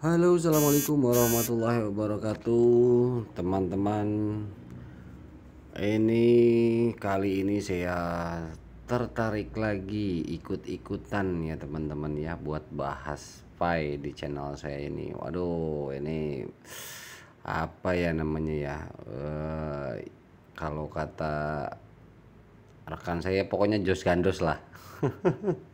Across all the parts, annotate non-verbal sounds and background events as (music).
Halo assalamualaikum warahmatullahi wabarakatuh teman-teman ini kali ini saya tertarik lagi ikut-ikutan ya teman-teman ya buat bahas pai di channel saya ini waduh ini apa ya namanya ya uh, kalau kata rekan saya pokoknya jos gandos lah (laughs)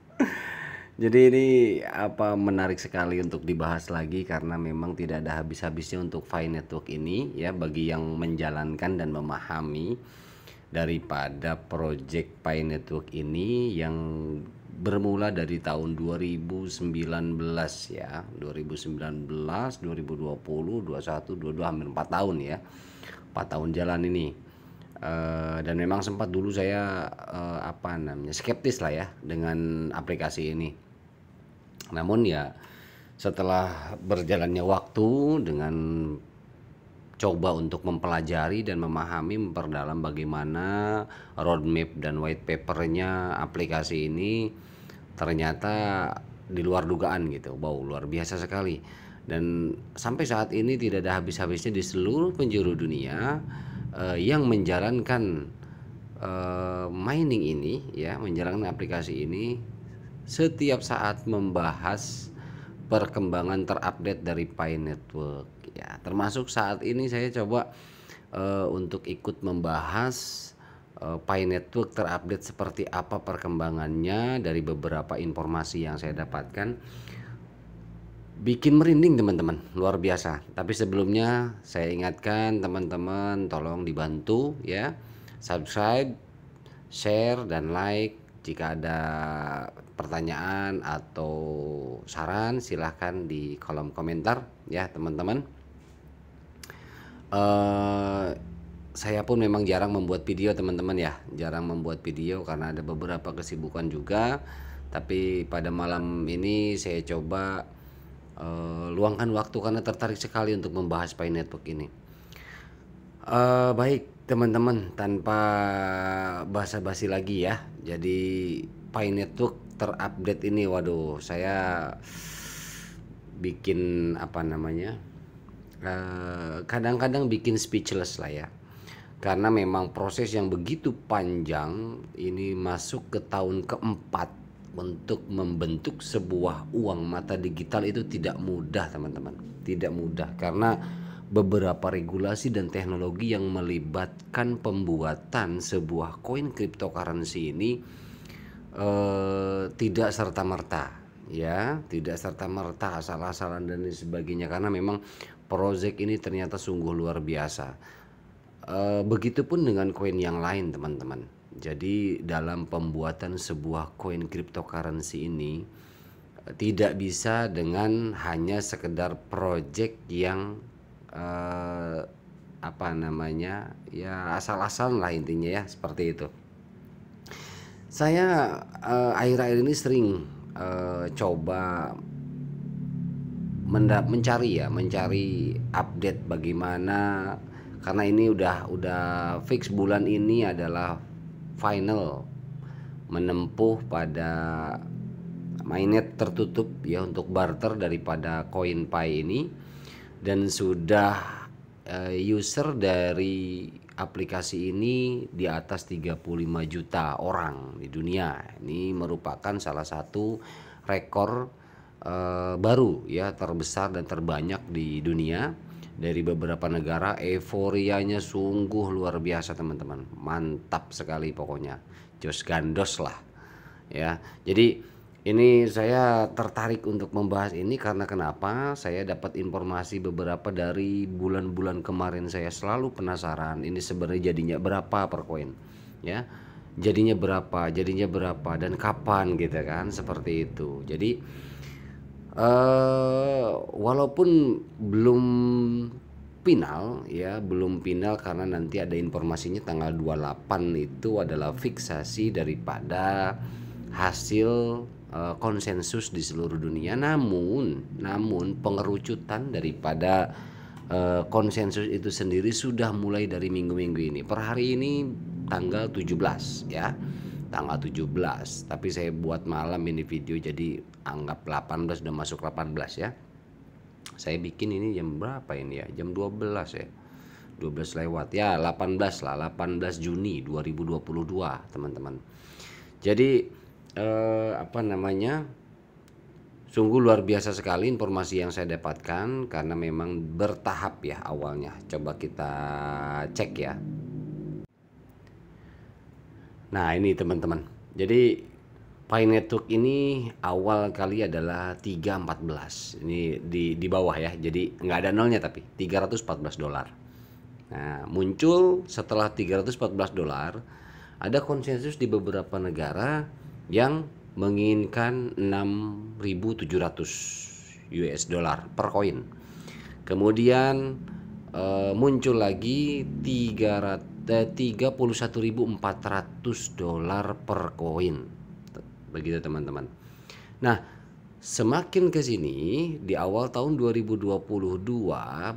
Jadi ini apa menarik sekali untuk dibahas lagi karena memang tidak ada habis-habisnya untuk fine Network ini ya bagi yang menjalankan dan memahami daripada project Pi Network ini yang bermula dari tahun 2019 ya 2019 2020 21 22 hampir 4 tahun ya 4 tahun jalan ini uh, dan memang sempat dulu saya uh, apa namanya skeptis lah ya dengan aplikasi ini namun ya setelah berjalannya waktu dengan coba untuk mempelajari dan memahami memperdalam bagaimana roadmap dan white papernya aplikasi ini ternyata di luar dugaan gitu wow luar biasa sekali dan sampai saat ini tidak ada habis-habisnya di seluruh penjuru dunia eh, yang menjalankan eh, mining ini ya menjalankan aplikasi ini setiap saat membahas perkembangan terupdate dari Pi Network ya termasuk saat ini saya coba uh, untuk ikut membahas uh, Pi Network terupdate seperti apa perkembangannya dari beberapa informasi yang saya dapatkan bikin merinding teman-teman luar biasa tapi sebelumnya saya ingatkan teman-teman tolong dibantu ya subscribe share dan like jika ada pertanyaan atau saran silahkan di kolom komentar ya teman-teman eh, saya pun memang jarang membuat video teman-teman ya jarang membuat video karena ada beberapa kesibukan juga tapi pada malam ini saya coba uh, luangkan waktu karena tertarik sekali untuk membahas Pi Network ini uh, baik teman-teman tanpa basa-basi lagi ya jadi Pi Network terupdate ini waduh saya bikin apa namanya eh, kadang-kadang bikin speechless lah ya karena memang proses yang begitu panjang ini masuk ke tahun keempat untuk membentuk sebuah uang mata digital itu tidak mudah teman-teman tidak mudah karena beberapa regulasi dan teknologi yang melibatkan pembuatan sebuah koin cryptocurrency ini Eh, tidak serta merta ya tidak serta merta asal-asalan dan sebagainya karena memang proyek ini ternyata sungguh luar biasa e, begitupun dengan koin yang lain teman-teman jadi dalam pembuatan sebuah koin cryptocurrency ini tidak bisa dengan hanya sekedar proyek yang e, apa namanya ya asal-asalan lah intinya ya seperti itu saya eh, akhir-akhir uh, ini sering uh, coba mencari ya, mencari update bagaimana karena ini udah udah fix bulan ini adalah final menempuh pada mainnet tertutup ya untuk barter daripada koin Pi ini dan sudah uh, user dari aplikasi ini di atas 35 juta orang di dunia. Ini merupakan salah satu rekor e, baru ya terbesar dan terbanyak di dunia dari beberapa negara. Euforianya sungguh luar biasa teman-teman. Mantap sekali pokoknya. Jos gandos lah. Ya. Jadi ini saya tertarik untuk membahas ini karena kenapa? Saya dapat informasi beberapa dari bulan-bulan kemarin saya selalu penasaran ini sebenarnya jadinya berapa per koin. Ya. Jadinya berapa? Jadinya berapa dan kapan gitu kan? Seperti itu. Jadi uh, walaupun belum final ya belum final karena nanti ada informasinya tanggal 28 itu adalah fiksasi daripada hasil Eh, konsensus di seluruh dunia namun namun pengerucutan daripada eh, konsensus itu sendiri sudah mulai dari minggu-minggu ini per hari ini tanggal 17 ya tanggal 17 tapi saya buat malam ini video jadi anggap 18 udah masuk 18 ya saya bikin ini jam berapa ini ya jam 12 ya 12 lewat ya 18 lah 18 Juni 2022 teman-teman jadi eh, apa namanya sungguh luar biasa sekali informasi yang saya dapatkan karena memang bertahap ya awalnya coba kita cek ya nah ini teman-teman jadi Pi Network ini awal kali adalah 314 ini di, di bawah ya jadi nggak ada nolnya tapi 314 dolar nah muncul setelah 314 dolar ada konsensus di beberapa negara yang menginginkan 6.700 US dollar per koin. Kemudian uh, muncul lagi 31.400 eh, dolar per koin. Begitu teman-teman. Nah, semakin ke sini di awal tahun 2022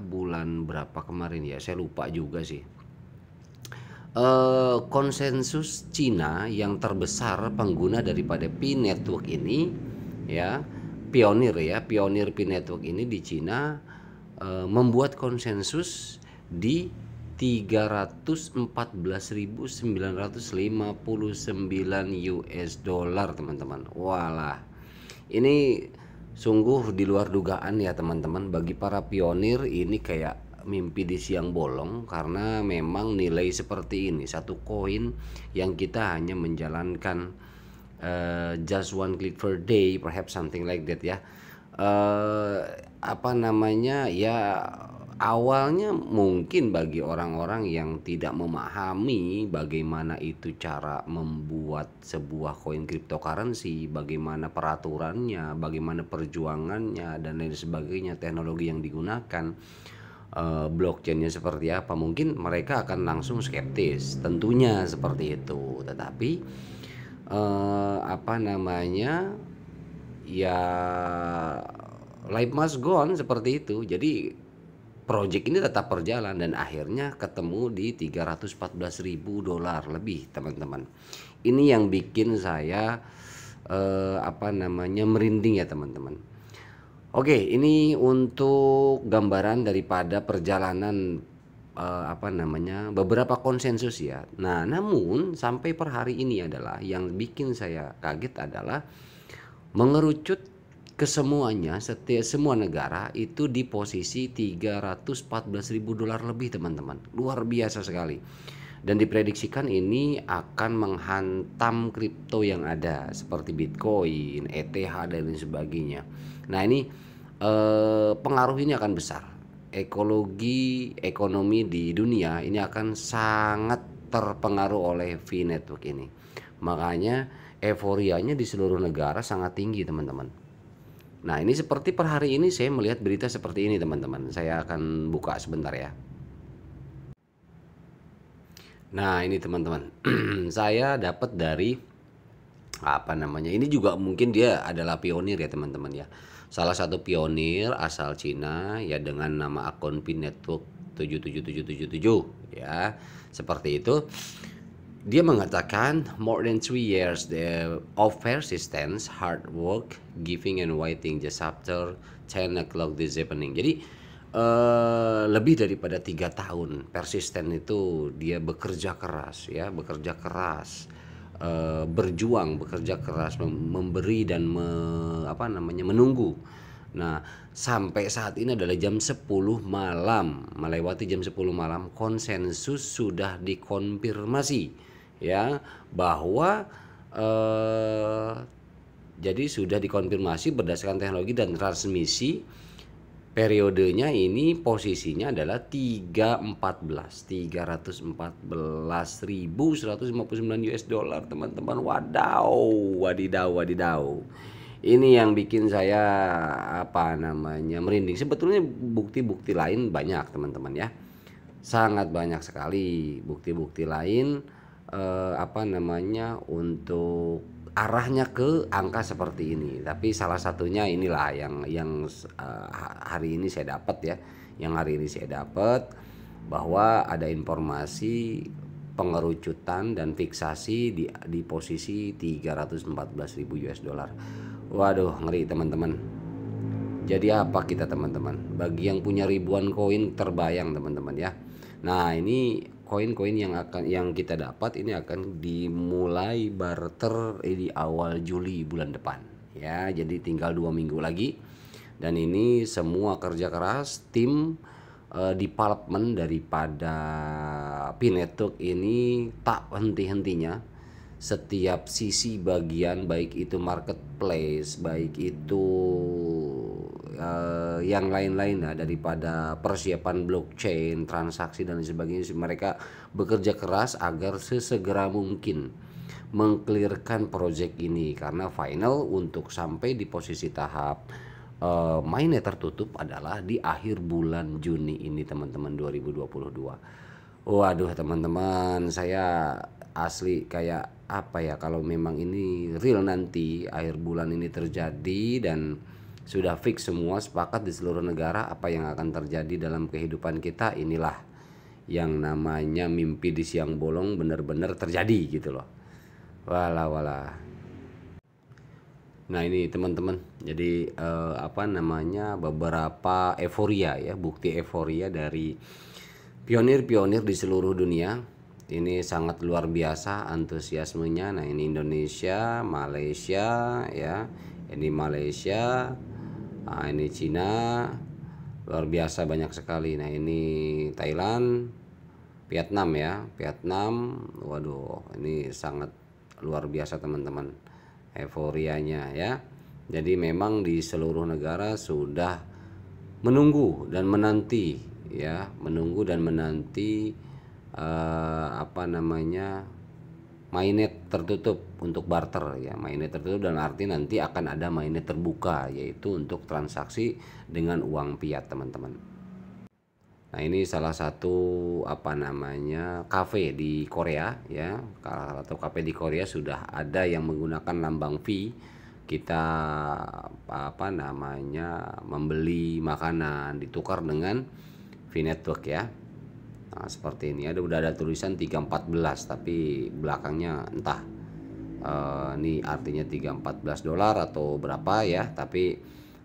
bulan berapa kemarin ya? Saya lupa juga sih Eh, konsensus Cina yang terbesar pengguna daripada P network ini ya pionir ya pionir P network ini di Cina e, membuat konsensus di 314.959 US dollar teman-teman. Walah. Ini sungguh di luar dugaan ya teman-teman bagi para pionir ini kayak mimpi di siang bolong karena memang nilai seperti ini satu koin yang kita hanya menjalankan uh, just one click per day perhaps something like that ya uh, apa namanya ya awalnya mungkin bagi orang-orang yang tidak memahami bagaimana itu cara membuat sebuah koin cryptocurrency, bagaimana peraturannya, bagaimana perjuangannya dan lain sebagainya, teknologi yang digunakan uh, blockchainnya seperti apa mungkin mereka akan langsung skeptis tentunya seperti itu tetapi uh, apa namanya ya life must go on seperti itu jadi project ini tetap berjalan dan akhirnya ketemu di 314 ribu dolar lebih teman-teman ini yang bikin saya eh, apa namanya merinding ya teman-teman Oke, ini untuk gambaran daripada perjalanan uh, apa namanya beberapa konsensus ya. Nah, namun sampai per hari ini adalah yang bikin saya kaget adalah mengerucut kesemuanya setiap semua negara itu di posisi 314.000 dolar lebih teman-teman. Luar biasa sekali dan diprediksikan ini akan menghantam kripto yang ada seperti Bitcoin, ETH dan lain sebagainya. Nah, ini eh, pengaruh ini akan besar. Ekologi ekonomi di dunia ini akan sangat terpengaruh oleh V network ini. Makanya euforianya di seluruh negara sangat tinggi, teman-teman. Nah, ini seperti per hari ini saya melihat berita seperti ini, teman-teman. Saya akan buka sebentar ya. Nah, ini teman-teman. (clears throat) saya dapat dari apa namanya? Ini juga mungkin dia adalah pionir ya, teman-teman ya. Salah satu pionir asal Cina ya dengan nama akun Pin Network 77777 ya. Seperti itu. Dia mengatakan more than three years of persistence, hard work, giving and waiting just after 10 o'clock this evening. Jadi Eh, lebih daripada tiga tahun persisten itu dia bekerja keras ya bekerja keras uh, berjuang bekerja keras memberi dan me, apa namanya menunggu nah sampai saat ini adalah jam 10 malam melewati jam 10 malam konsensus sudah dikonfirmasi ya bahwa eh, jadi sudah dikonfirmasi berdasarkan teknologi dan transmisi periodenya ini posisinya adalah 314 314.159 US dollar teman-teman wadaw wadidaw wadidaw ini yang bikin saya apa namanya merinding sebetulnya bukti-bukti lain banyak teman-teman ya sangat banyak sekali bukti-bukti lain eh, apa namanya untuk arahnya ke angka seperti ini tapi salah satunya inilah yang yang uh, hari ini saya dapat ya yang hari ini saya dapat bahwa ada informasi pengerucutan dan fiksasi di di posisi 314.000 US dollar. Waduh, ngeri teman-teman. Jadi apa kita teman-teman? Bagi yang punya ribuan koin terbayang teman-teman ya. Nah, ini koin-koin yang akan yang kita dapat ini akan dimulai barter eh, di awal Juli bulan depan ya jadi tinggal dua minggu lagi dan ini semua kerja keras tim uh, eh, development daripada Pinetuk ini tak henti-hentinya setiap sisi bagian baik itu marketplace baik itu uh, yang lain-lain nah, daripada persiapan blockchain transaksi dan sebagainya mereka bekerja keras agar sesegera mungkin mengklirkan project ini karena final untuk sampai di posisi tahap uh, mainnya tertutup adalah di akhir bulan Juni ini teman-teman 2022 waduh teman-teman saya asli kayak apa ya kalau memang ini real nanti akhir bulan ini terjadi dan sudah fix semua sepakat di seluruh negara apa yang akan terjadi dalam kehidupan kita inilah yang namanya mimpi di siang bolong benar-benar terjadi gitu loh wala wala nah ini teman-teman jadi eh, apa namanya beberapa euforia ya bukti euforia dari pionir-pionir di seluruh dunia ini sangat luar biasa antusiasmenya nah ini Indonesia Malaysia ya ini Malaysia nah, ini Cina luar biasa banyak sekali nah ini Thailand Vietnam ya Vietnam waduh ini sangat luar biasa teman-teman euforianya ya jadi memang di seluruh negara sudah menunggu dan menanti ya menunggu dan menanti eh, apa namanya mainnet tertutup untuk barter ya mainnet tertutup dan arti nanti akan ada mainnet terbuka yaitu untuk transaksi dengan uang fiat teman-teman Nah ini salah satu apa namanya kafe di Korea ya salah satu kafe di Korea sudah ada yang menggunakan lambang V kita apa namanya membeli makanan ditukar dengan V network ya nah, seperti ini ada udah ada tulisan 314 tapi belakangnya entah uh, ini artinya 314 dolar atau berapa ya tapi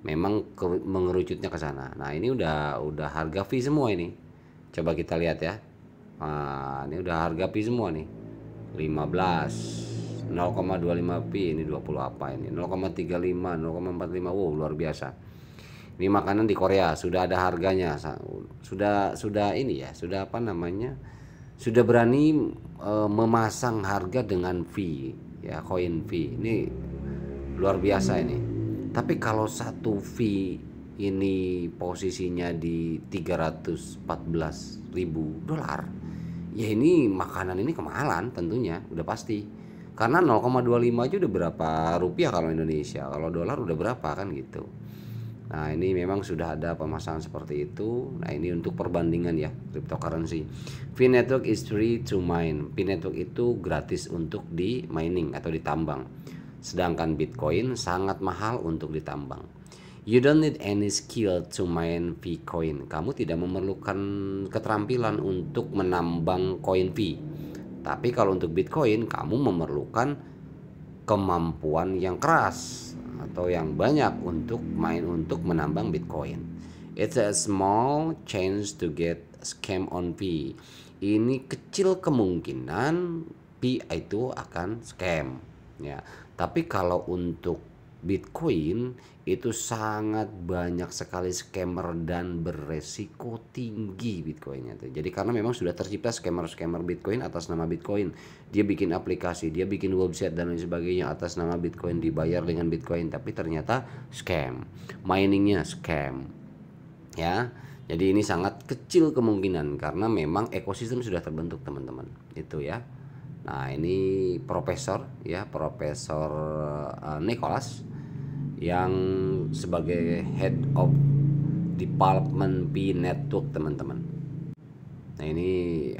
memang mengerucutnya ke sana nah ini udah udah harga fee semua ini coba kita lihat ya nah, ini udah harga fee semua nih 15 0,25 pi ini 20 apa ini 0,35 0,45 wow luar biasa ini makanan di Korea sudah ada harganya sudah sudah ini ya sudah apa namanya sudah berani e, memasang harga dengan fee ya koin fee ini luar biasa ini tapi kalau satu fee ini posisinya di 314 ribu dolar ya ini makanan ini kemahalan tentunya udah pasti karena 0,25 aja udah berapa rupiah kalau Indonesia kalau dolar udah berapa kan gitu Nah, ini memang sudah ada pemasangan seperti itu. Nah, ini untuk perbandingan ya, cryptocurrency. V network is free to mine. V network itu gratis untuk di mining atau ditambang. Sedangkan Bitcoin sangat mahal untuk ditambang. You don't need any skill to mine coin Kamu tidak memerlukan keterampilan untuk menambang coin V. Tapi kalau untuk Bitcoin, kamu memerlukan kemampuan yang keras atau yang banyak untuk main untuk menambang Bitcoin. It's a small chance to get scam on P. Ini kecil kemungkinan P itu akan scam ya. Tapi kalau untuk Bitcoin itu sangat banyak sekali scammer dan beresiko tinggi Bitcoinnya itu. Jadi karena memang sudah tercipta scammer-scammer Bitcoin atas nama Bitcoin, dia bikin aplikasi, dia bikin website dan lain sebagainya atas nama Bitcoin dibayar dengan Bitcoin, tapi ternyata scam, miningnya scam, ya. Jadi ini sangat kecil kemungkinan karena memang ekosistem sudah terbentuk teman-teman, itu ya. Nah ini profesor ya, profesor uh, Nicholas yang sebagai head of department P network teman-teman. Nah ini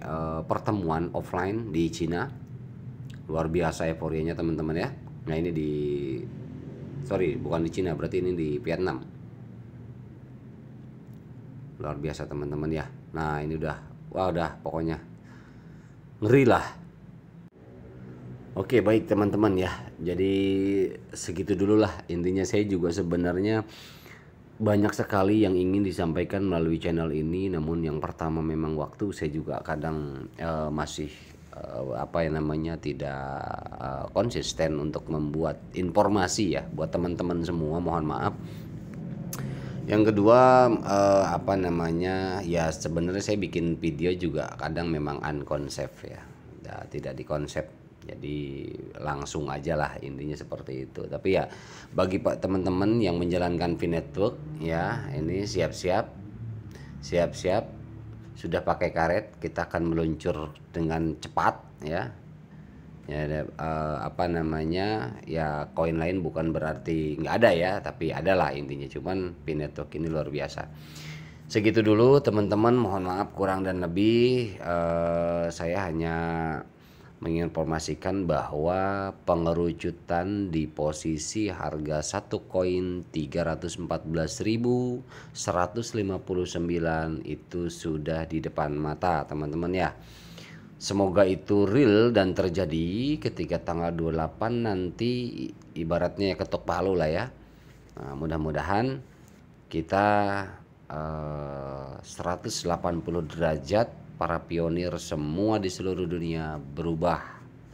uh, pertemuan offline di Cina luar biasa euforianya teman-teman ya. Nah ini di sorry bukan di Cina berarti ini di Vietnam. Luar biasa teman-teman ya. Nah ini udah wah udah pokoknya ngeri lah Oke baik teman-teman ya. Jadi segitu dulu lah intinya saya juga sebenarnya banyak sekali yang ingin disampaikan melalui channel ini. Namun yang pertama memang waktu saya juga kadang uh, masih eh, apa yang namanya tidak eh, konsisten untuk membuat informasi ya buat teman-teman semua. Mohon maaf. Yang kedua apa namanya ya sebenarnya saya bikin video juga kadang memang unkonsep ya, ya tidak dikonsep jadi langsung aja lah intinya seperti itu tapi ya bagi pak teman-teman yang menjalankan V network ya ini siap-siap siap-siap sudah pakai karet kita akan meluncur dengan cepat ya ya ada, uh, apa namanya ya koin lain bukan berarti nggak ada ya tapi ada lah intinya cuman V network ini luar biasa segitu dulu teman-teman mohon maaf kurang dan lebih uh, saya hanya menginformasikan bahwa pengerucutan di posisi harga satu koin 314.159 itu sudah di depan mata teman-teman ya. Semoga itu real dan terjadi ketika tanggal 28 nanti ibaratnya ya, ketok palu lah ya. Nah, mudah-mudahan kita eh, 180 derajat para pionir semua di seluruh dunia berubah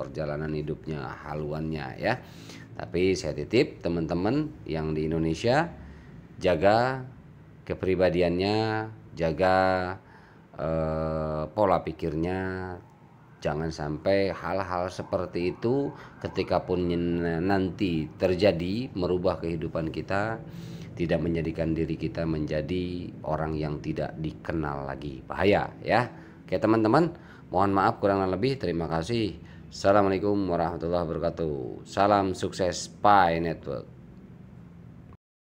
perjalanan hidupnya, haluannya ya. Tapi saya titip teman-teman yang di Indonesia jaga kepribadiannya, jaga eh, pola pikirnya. Jangan sampai hal-hal seperti itu ketika pun nanti terjadi merubah kehidupan kita tidak menjadikan diri kita menjadi orang yang tidak dikenal lagi. Bahaya ya. Oke teman-teman, mohon maaf kurang lebih. Terima kasih. Assalamualaikum warahmatullahi wabarakatuh. Salam sukses Pi Network.